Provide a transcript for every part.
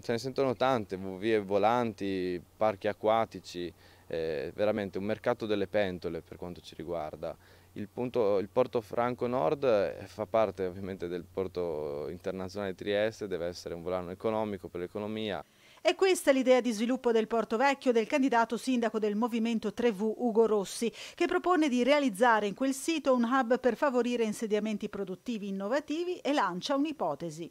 ce ne sentono tante, vie volanti, parchi acquatici, eh, veramente un mercato delle pentole per quanto ci riguarda. Il, punto, il, Porto Franco Nord eh, fa parte ovviamente del Porto Internazionale di Trieste, deve essere un volano economico per l'economia. E questa è l'idea di sviluppo del Porto Vecchio del candidato sindaco del Movimento 3V Ugo Rossi, che propone di realizzare in quel sito un hub per favorire insediamenti produttivi innovativi e lancia un'ipotesi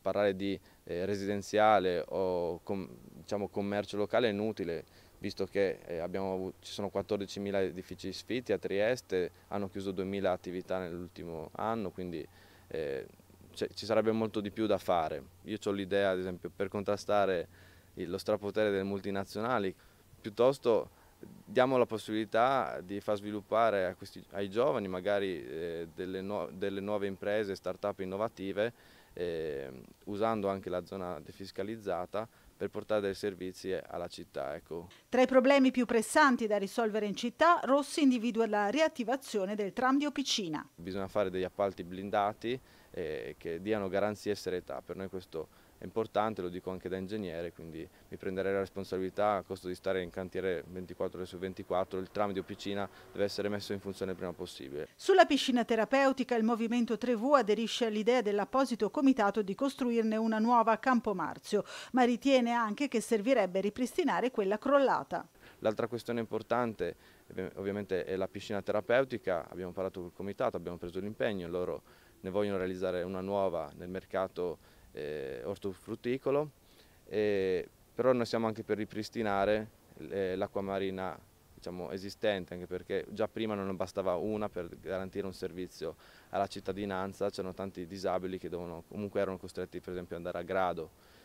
parlare di eh, residenziale o com, diciamo, commercio locale è inutile, visto che eh, avuto, ci sono 14.000 edifici sfitti a Trieste, hanno chiuso 2.000 attività nell'ultimo anno, quindi eh, cioè, ci sarebbe molto di più da fare. Io ho l'idea, ad esempio, per contrastare lo strapotere delle multinazionali, piuttosto diamo la possibilità di far sviluppare questi, ai giovani magari eh, delle, nu delle nuove imprese, start-up innovative eh, usando anche la zona defiscalizzata per portare dei servizi alla città. Ecco. Tra i problemi più pressanti da risolvere in città, Rossi individua la riattivazione del tram di Opicina. Bisogna fare degli appalti blindati eh, che diano garanzie e serietà, per noi questo è importante, lo dico anche da ingegnere, quindi mi prenderei la responsabilità a costo di stare in cantiere 24 ore su 24, il tram di piscina deve essere messo in funzione il prima possibile. Sulla piscina terapeutica il Movimento 3V aderisce all'idea dell'apposito comitato di costruirne una nuova a Campo Marzio, ma ritiene anche che servirebbe ripristinare quella crollata. L'altra questione importante ovviamente è la piscina terapeutica, abbiamo parlato col comitato, abbiamo preso l'impegno, loro ne vogliono realizzare una nuova nel mercato eh, ortofrutticolo, eh, però noi siamo anche per ripristinare eh, l'acqua marina diciamo, esistente, anche perché già prima non bastava una per garantire un servizio alla cittadinanza, c'erano tanti disabili che dovevano, comunque erano costretti per esempio ad andare a grado